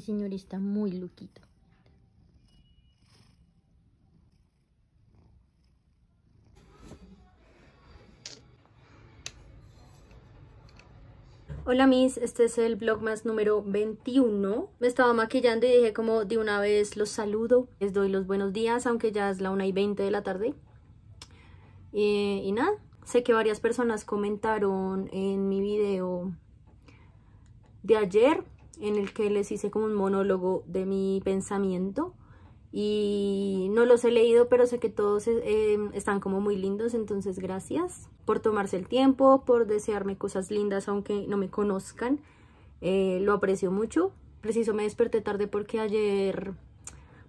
Sí, este muy loquito. Hola mis, este es el vlogmas número 21 Me estaba maquillando y dije como de una vez los saludo Les doy los buenos días, aunque ya es la 1 y 20 de la tarde Y nada, sé que varias personas comentaron en mi video de ayer en el que les hice como un monólogo de mi pensamiento y no los he leído, pero sé que todos eh, em, están como muy lindos, entonces gracias por tomarse el tiempo, por desearme cosas lindas aunque no me conozcan, eh, lo aprecio mucho. Preciso me desperté tarde porque ayer,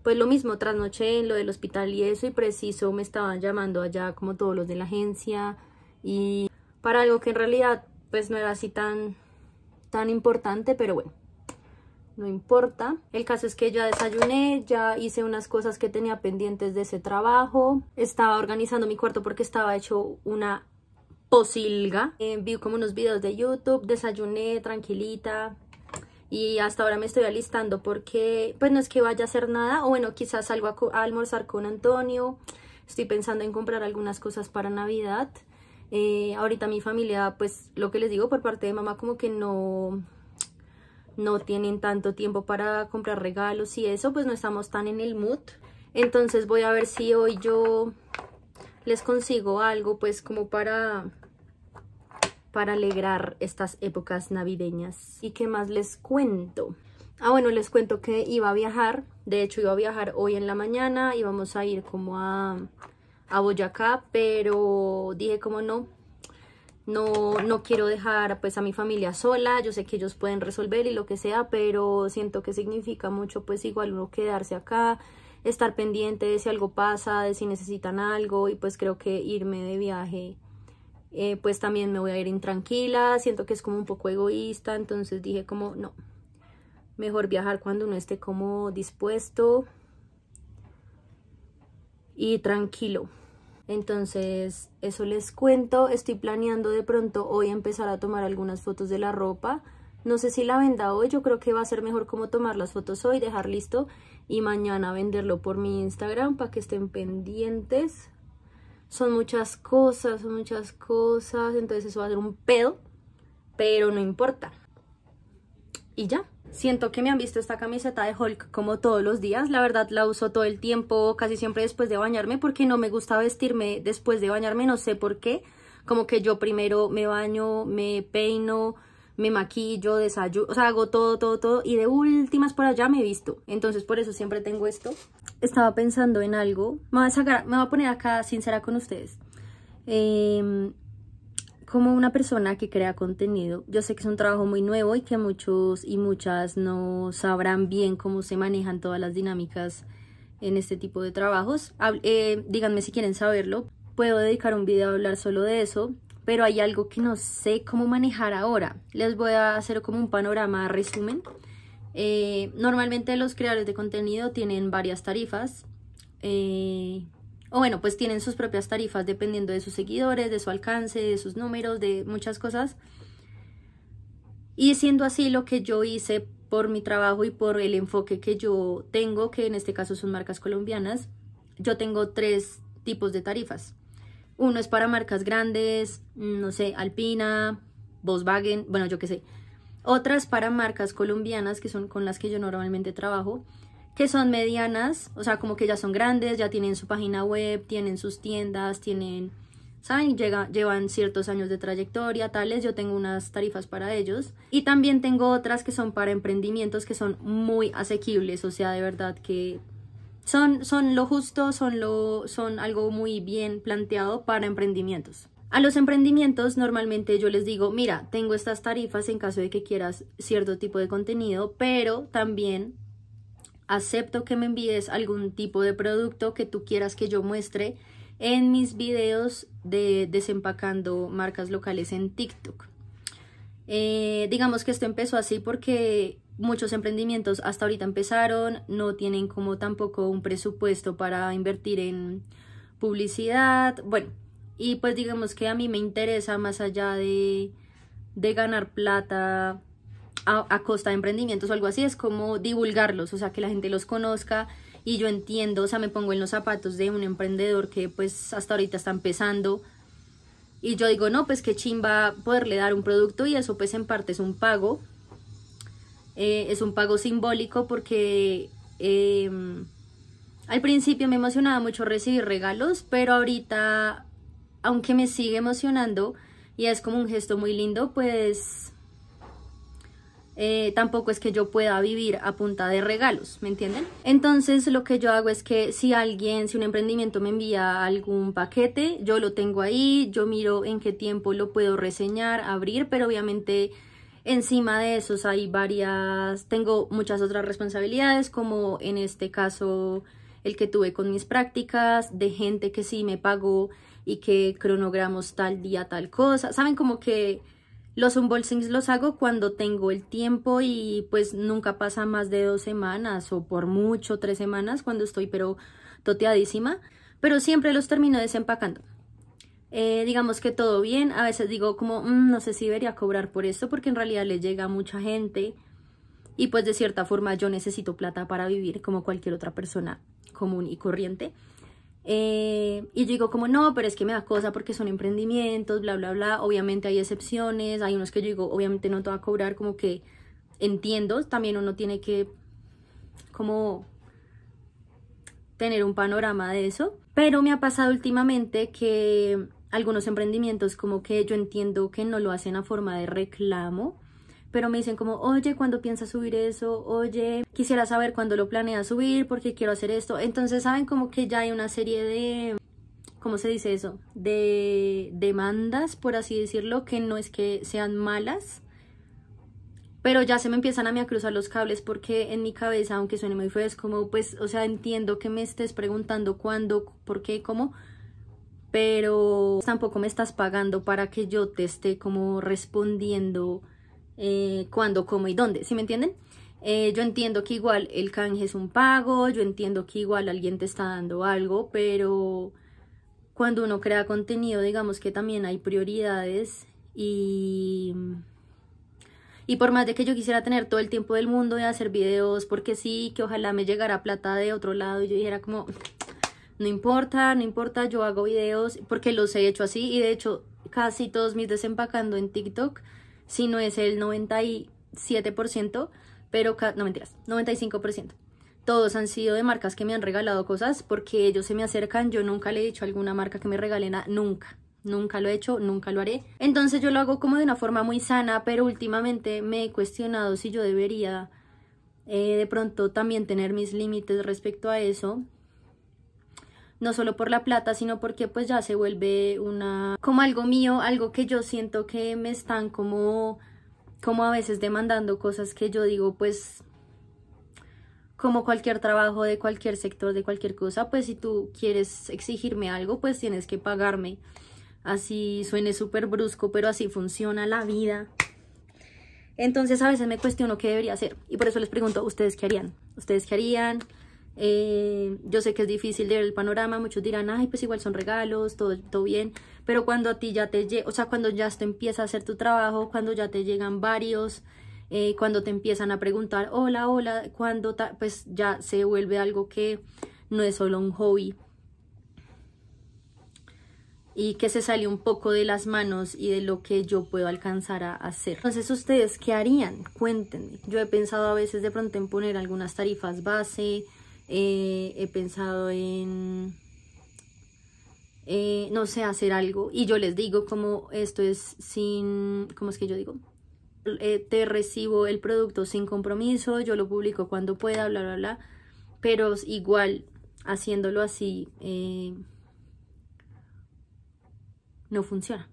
pues lo mismo, trasnoché en lo del hospital y eso, y preciso me estaban llamando allá como todos los de la agencia, y para algo que en realidad pues no era así tan, tan importante, pero bueno, no importa. El caso es que ya desayuné, ya hice unas cosas que tenía pendientes de ese trabajo. Estaba organizando mi cuarto porque estaba hecho una posilga. Eh, vi como unos videos de YouTube, desayuné tranquilita. Y hasta ahora me estoy alistando porque pues no es que vaya a hacer nada. O bueno, quizás salgo a, almorzar con Antonio. Estoy pensando en comprar algunas cosas para Navidad. Eh, ahorita mi familia, pues lo que les digo por parte de mamá, como que no, no tienen tanto tiempo para comprar regalos y eso, pues no estamos tan en el mood. Entonces voy a ver si hoy yo les consigo algo pues como para para alegrar estas épocas navideñas. ¿Y qué más les cuento? Ah, bueno, les cuento que iba a viajar. De hecho, iba a viajar hoy en la mañana. Íbamos a ir como a, a Boyacá, pero dije como no, no, no quiero dejar pues a mi familia sola, yo sé que ellos pueden resolver y lo que sea, pero siento que significa mucho pues igual uno quedarse acá, estar pendiente de si algo pasa, de si necesitan algo y pues creo que irme de viaje eh, pues también me voy a ir intranquila, siento que es como un poco egoísta, entonces dije como no, mejor viajar cuando uno esté como dispuesto y tranquilo. Entonces, eso les cuento. Estoy planeando de pronto hoy empezar a tomar algunas fotos de la ropa. No sé si la venda hoy, yo creo que va a ser mejor como tomar las fotos hoy, dejar listo y mañana venderlo por mi Instagram para que estén pendientes. Son muchas cosas, son muchas cosas, entonces eso va a ser un pedo, pero no importa. Y ya. Siento que me han visto esta camiseta de Hulk como todos los días, la verdad la uso todo el tiempo, casi siempre después de bañarme, porque no me gusta vestirme después de bañarme, no sé por qué, como que yo primero me baño, me peino, me maquillo, desayuno, o sea, hago todo, todo, todo, y de últimas por allá me he visto, entonces por eso siempre tengo esto. Estaba pensando en algo, me voy a, me voy a poner acá sincera con ustedes. Eh, como una persona que crea contenido, yo sé que es un trabajo muy nuevo y que muchos y muchas no sabrán bien cómo se manejan todas las dinámicas en este tipo de trabajos. Eh, díganme si quieren saberlo. Puedo dedicar un video a hablar solo de eso, pero hay algo que no sé cómo manejar ahora. Les voy a hacer como un panorama resumen. Eh, normalmente los creadores de contenido tienen varias tarifas. Eh, o bueno, pues tienen sus propias tarifas dependiendo de sus seguidores, de su alcance, de sus números, de muchas cosas. Y siendo así, lo que yo hice por mi trabajo y por el enfoque que yo tengo, que en este caso son marcas colombianas, yo tengo tres tipos de tarifas. Uno es para marcas grandes, no sé, Alpina, Volkswagen, bueno, yo qué sé. Otras para marcas colombianas, que son con las que yo normalmente trabajo, que son medianas, o sea, como que ya son grandes, ya tienen su página web, tienen sus tiendas, tienen, ¿saben? llevan ciertos años de trayectoria, tales, yo tengo unas tarifas para ellos. Y también tengo otras que son para emprendimientos que son muy asequibles, o sea, de verdad que son, son lo justo, son, lo, son algo muy bien planteado para emprendimientos. A los emprendimientos normalmente yo les digo, mira, tengo estas tarifas en caso de que quieras cierto tipo de contenido, pero también acepto que me envíes algún tipo de producto que tú quieras que yo muestre en mis videos de desempacando marcas locales en TikTok. Eh, digamos que esto empezó así porque muchos emprendimientos hasta ahorita empezaron, no tienen como tampoco un presupuesto para invertir en publicidad, bueno, y pues digamos que a mí me interesa más allá de, de ganar plata a, costa de emprendimientos o algo así, es como divulgarlos, o sea, que la gente los conozca y yo entiendo, o sea, me pongo en los zapatos de un emprendedor que pues hasta ahorita está empezando y yo digo, no, pues qué chimba poderle dar un producto y eso pues en parte es un pago, eh, es un pago simbólico porque... Em, al principio me emocionaba mucho recibir regalos, pero ahorita, aunque me sigue emocionando y es como un gesto muy lindo, pues eh, tampoco es que yo pueda vivir a punta de regalos, ¿me entienden? Entonces lo que yo hago es que si alguien, si un emprendimiento me envía algún paquete, yo lo tengo ahí, yo miro en qué tiempo lo puedo reseñar, abrir, pero obviamente encima de esos hay varias, tengo muchas otras responsabilidades, como en este caso el que tuve con mis prácticas, de gente que sí me pagó y que cronogramos tal día tal cosa, ¿saben? Como que los unboxings los hago cuando tengo el tiempo y pues nunca pasa más de dos semanas o por mucho tres semanas cuando estoy pero toteadísima, pero siempre los termino desempacando. Eh, digamos que todo bien, a veces digo como mm, no sé si debería cobrar por esto porque en realidad le llega a mucha gente y pues de cierta forma yo necesito plata para vivir como cualquier otra persona común y corriente. Eh, y yo digo como no, pero es que me da cosa porque son emprendimientos, bla, bla, bla. Obviamente hay excepciones, hay unos que yo digo, obviamente no te va a cobrar como que entiendo, también uno tiene que como tener un panorama de eso. Pero me ha pasado últimamente que algunos emprendimientos como que yo entiendo que no lo hacen a forma de reclamo, pero me dicen como, oye, cuando piensas subir eso? Oye, quisiera saber cuándo lo planeas subir porque quiero hacer esto. Entonces, saben como que ya hay una serie de, ¿cómo se dice eso? De demandas, por así decirlo, que no es que sean malas, pero ya se me empiezan a mí a cruzar los cables porque en mi cabeza, aunque suene muy feo, es como, pues, o sea, entiendo que me estés preguntando cuándo, por qué, cómo, pero tampoco me estás pagando para que yo te esté como respondiendo eh, cuándo, cómo y dónde, ¿sí me entienden? Eh, yo entiendo que igual el canje es un pago, yo entiendo que igual alguien te está dando algo, pero cuando uno crea contenido, digamos que también hay prioridades y... Y por más de que yo quisiera tener todo el tiempo del mundo y hacer videos, porque sí, que ojalá me llegara plata de otro lado y yo dijera como, no importa, no importa, yo hago videos porque los he hecho así y de hecho casi todos mis desempacando en TikTok si no es el 97%, pero no mentiras, 95%. Todos han sido de marcas que me han regalado cosas porque ellos se me acercan, yo nunca le he dicho a alguna marca que me regalen nada, nunca. Nunca lo he hecho, nunca lo haré. Entonces yo lo hago como de una forma muy sana, pero últimamente me he cuestionado si yo debería eh, de pronto también tener mis límites respecto a eso no solo por la plata, sino porque pues ya se vuelve una como algo mío, algo que yo siento que me están como como a veces demandando cosas que yo digo pues como cualquier trabajo de cualquier sector, de cualquier cosa, pues si tú quieres exigirme algo, pues tienes que pagarme. Así suene súper brusco, pero así funciona la vida. Entonces a veces me cuestiono qué debería hacer y por eso les pregunto, ¿ustedes qué harían? ¿Ustedes qué harían? Eh, yo sé que es difícil ver el panorama, muchos dirán, ay, pues igual son regalos, todo, todo bien, pero cuando a ti ya te llega, o sea, cuando ya esto empieza a hacer tu trabajo, cuando ya te llegan varios, eh, cuando te empiezan a preguntar, hola, hola, cuando, pues ya se vuelve algo que no es solo un hobby y que se sale un poco de las manos y de lo que yo puedo alcanzar a hacer. Entonces, ¿ustedes qué harían? Cuéntenme. Yo he pensado a veces de pronto en poner algunas tarifas base, eh, he pensado en, eh, no sé, hacer algo. Y yo les digo como esto es sin, ¿cómo es que yo digo? Eh, te recibo el producto sin compromiso, yo lo publico cuando pueda, bla, bla, bla. Pero igual, haciéndolo así, no funciona.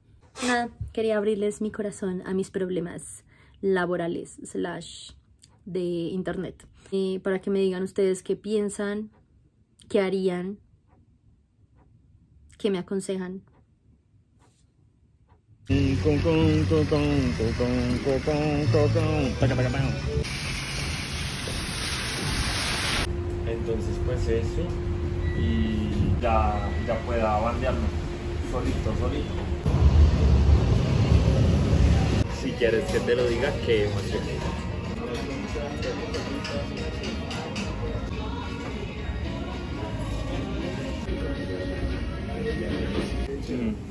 Nada, quería abrirles mi corazón a mis problemas laborales slash de internet. Eh, para que me digan ustedes qué piensan, qué harían, qué me aconsejan. Entonces pues eso y ya, ya pueda bandearme solito, solito. Si quieres que te lo diga, que emocionante.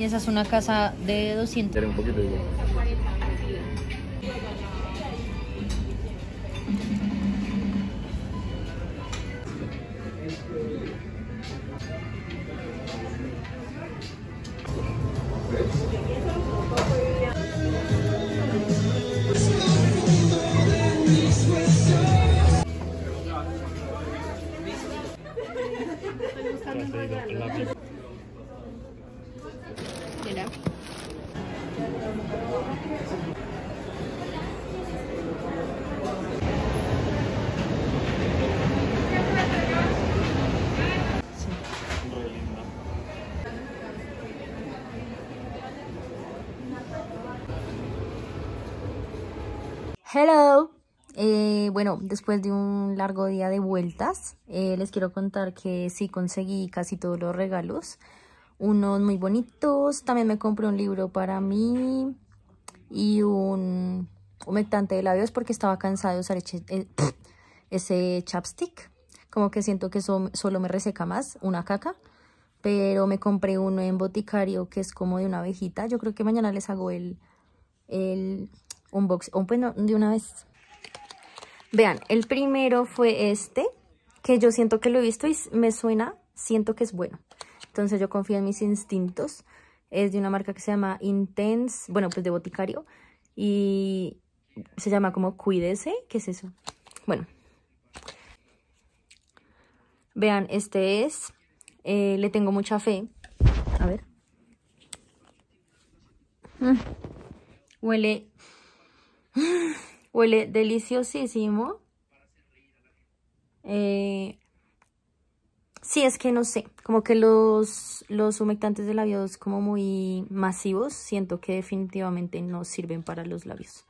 esa es una casa de 200. un poquito de... Hello. Eh, bueno, después de un largo día de vueltas, eh, les quiero contar que sí conseguí casi todos los regalos. Unos muy bonitos. También me compré un libro para mí y un humectante de labios porque estaba cansada de usar eh, ese chapstick. Como que siento que solo me reseca más una caca. Pero me compré uno en Boticario que es como de una abejita. Yo creo que mañana les hago el, el un box un bueno, pues, de una vez. Vean, el primero fue este, que yo siento que lo he visto y me suena, siento que es bueno. Entonces yo confío en mis instintos. Es de una marca que se llama Intense, bueno, pues de boticario. Y se llama como Cuídese, ¿qué es eso? Bueno. Vean, este es, eh, le tengo mucha fe. A ver. Mm. Huele Huele deliciosísimo. si eh, sí, es que no sé, como que los, los humectantes de labios como muy masivos, siento que definitivamente no sirven para los labios.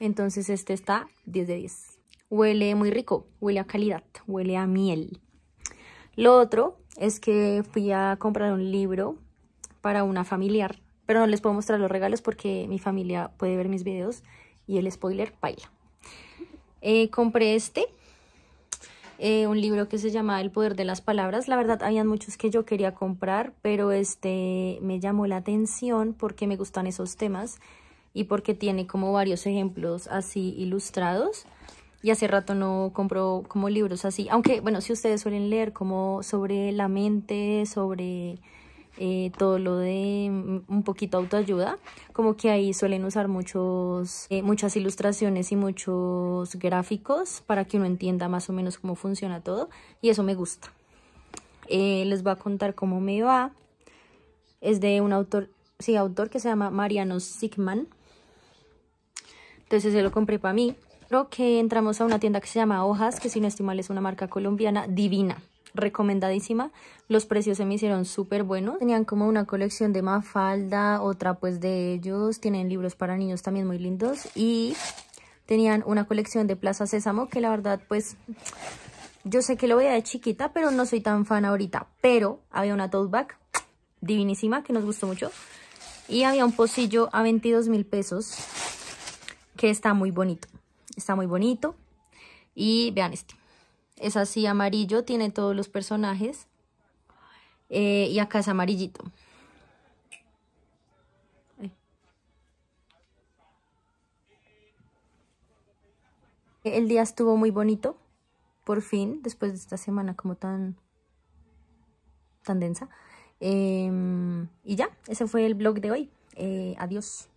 Entonces este está 10 de 10. Huele muy rico, huele a calidad, huele a miel. Lo otro es que fui a comprar un libro para una familiar, pero no les puedo mostrar los regalos porque mi familia puede ver mis videos y el spoiler baila. Eh, compré este, eh, un libro que se llama El Poder de las Palabras. La verdad, habían muchos que yo quería comprar, pero este me llamó la atención porque me gustan esos temas y porque tiene como varios ejemplos así ilustrados. Y hace rato no compro como libros así, aunque bueno, si ustedes suelen leer como sobre la mente, sobre eh, todo lo de mm, un poquito autoayuda, como que ahí suelen usar muchos, eh, muchas ilustraciones y muchos gráficos para que uno entienda más o menos cómo funciona todo y eso me gusta. Eh, les voy a contar cómo me va. Es de un autor, sí, autor que se llama Mariano Sigman. Entonces se lo compré para mí. Creo que entramos a una tienda que se llama Hojas, que si no estoy mal es una marca colombiana divina recomendadísima. Los precios se me hicieron súper buenos. Tenían como una colección de Mafalda, otra pues de ellos. Tienen libros para niños también muy lindos. Y tenían una colección de Plaza Sésamo que la verdad pues... Yo sé que lo veía de chiquita, pero no soy tan fan ahorita. Pero había una tote bag divinísima que nos gustó mucho. Y había un pocillo a 22 mil pesos que está muy bonito. Está muy bonito. Y vean este. Es así amarillo, tiene todos los personajes. Eh, y acá es amarillito. Eh, el día estuvo muy bonito, por fin, después de esta semana como tan, tan densa. Em, y ya, ese fue el blog de hoy. Eh, adiós.